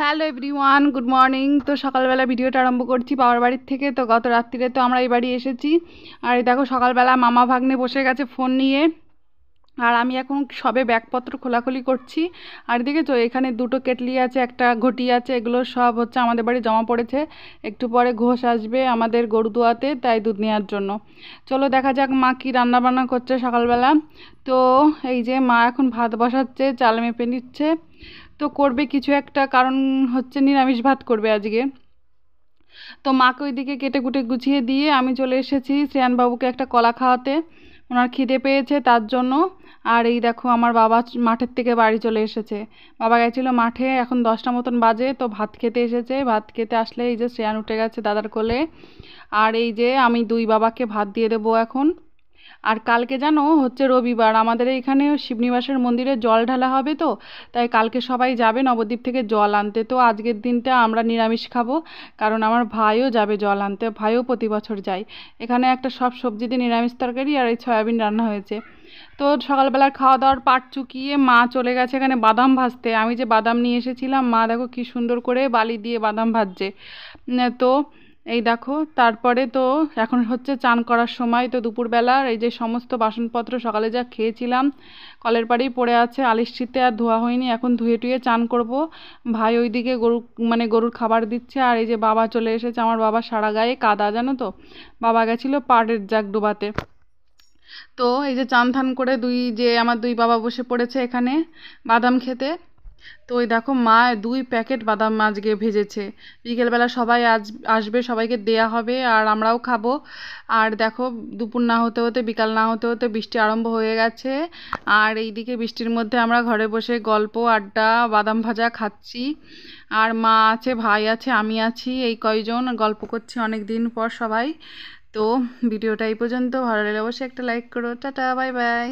hello everyone good morning তো সকালবেলা ভিডিওটা আরম্ভ করছি বাবার বাড়ির থেকে তো গত রাত্রিরে তো আমরা এই বাড়ি এসেছি আর দেখো সকালবেলা মামা ভাগ্নে বসে গেছে ফোন নিয়ে আর আমি এখন সবে ব্যাগপত্র খোলাখুলি করছি আর দেখেছো এখানে দুটো কেটলি আছে একটা ঘটি আছে এগুলো সব হচ্ছে আমাদের বাড়ি জমা পড়েছে একটু পরে ঘোষ আসবে আমাদের গরু দোয়াতে তাই দুধ নেওয়ার জন্য চলো দেখা যাক মা কী রান্নাবান্না করছে সকালবেলা তো এই যে মা এখন ভাত বসাচ্ছে চাল মেপে নিচ্ছে তো করবে কিছু একটা কারণ হচ্ছে নিরামিষ ভাত করবে আজকে তো মাকে ওইদিকে কেটে কুটে গুছিয়ে দিয়ে আমি চলে এসেছি শ্রেয়ানবাবুকে একটা কলা খাওয়াতে ওনার খিদে পেয়েছে তার জন্য আর এই দেখো আমার বাবা মাঠের থেকে বাড়ি চলে এসেছে বাবা গেছিলো মাঠে এখন দশটা মতন বাজে তো ভাত খেতে এসেছে ভাত খেতে আসলে এই যে শ্রেয়ান উঠে গেছে দাদার কোলে আর এই যে আমি দুই বাবাকে ভাত দিয়ে দেবো এখন আর কালকে জানো হচ্ছে রবিবার আমাদের এইখানে শিবনিবাসের মন্দিরে জল ঢালা হবে তো তাই কালকে সবাই যাবে নবদ্বীপ থেকে জল আনতে তো আজকের দিনটা আমরা নিরামিষ খাবো কারণ আমার ভাইও যাবে জল আনতে ভাইও প্রতি বছর যায় এখানে একটা সব সবজি দিয়ে নিরামিষ তরকারি আর এই সয়াবিন রান্না হয়েছে তো সকালবেলার খাওয়া দাওয়ার পাট চুকিয়ে মা চলে গেছে এখানে বাদাম ভাজতে আমি যে বাদাম নিয়ে এসেছিলাম মা দেখো কি সুন্দর করে বালি দিয়ে বাদাম ভাজছে তো এই দেখো তারপরে তো এখন হচ্ছে চান করার সময় তো দুপুরবেলার এই যে সমস্ত বাসনপত্র সকালে যা খেয়েছিলাম কলের পাড়েই পড়ে আছে আলিশিতে আর ধোয়া হয়নি এখন ধুয়ে টুয়ে চান করব ভাই ওইদিকে গরু মানে গরুর খাবার দিচ্ছে আর এই যে বাবা চলে এসেছে আমার বাবা সারা গায়ে কাদা জানো তো বাবা গেছিলো পাড়ের জাগ ডোবাতে তো এই যে চান থান করে দুই যে আমার দুই বাবা বসে পড়েছে এখানে বাদাম খেতে তো ওই দেখো মা দুই প্যাকেট বাদাম আজকে ভেজেছে বিকেলবেলা সবাই আজ আসবে সবাইকে দেয়া হবে আর আমরাও খাবো আর দেখো দুপুর না হতে হতে বিকাল না হতে হতে বৃষ্টি আরম্ভ হয়ে গেছে আর এইদিকে বৃষ্টির মধ্যে আমরা ঘরে বসে গল্প আড্ডা বাদাম ভাজা খাচ্ছি আর মা আছে ভাই আছে আমি আছি এই কয়জন গল্প করছি অনেক দিন পর সবাই তো ভিডিওটা এই পর্যন্ত ভালো লাগলে অবশ্যই একটা লাইক করো টাটা বাই বাই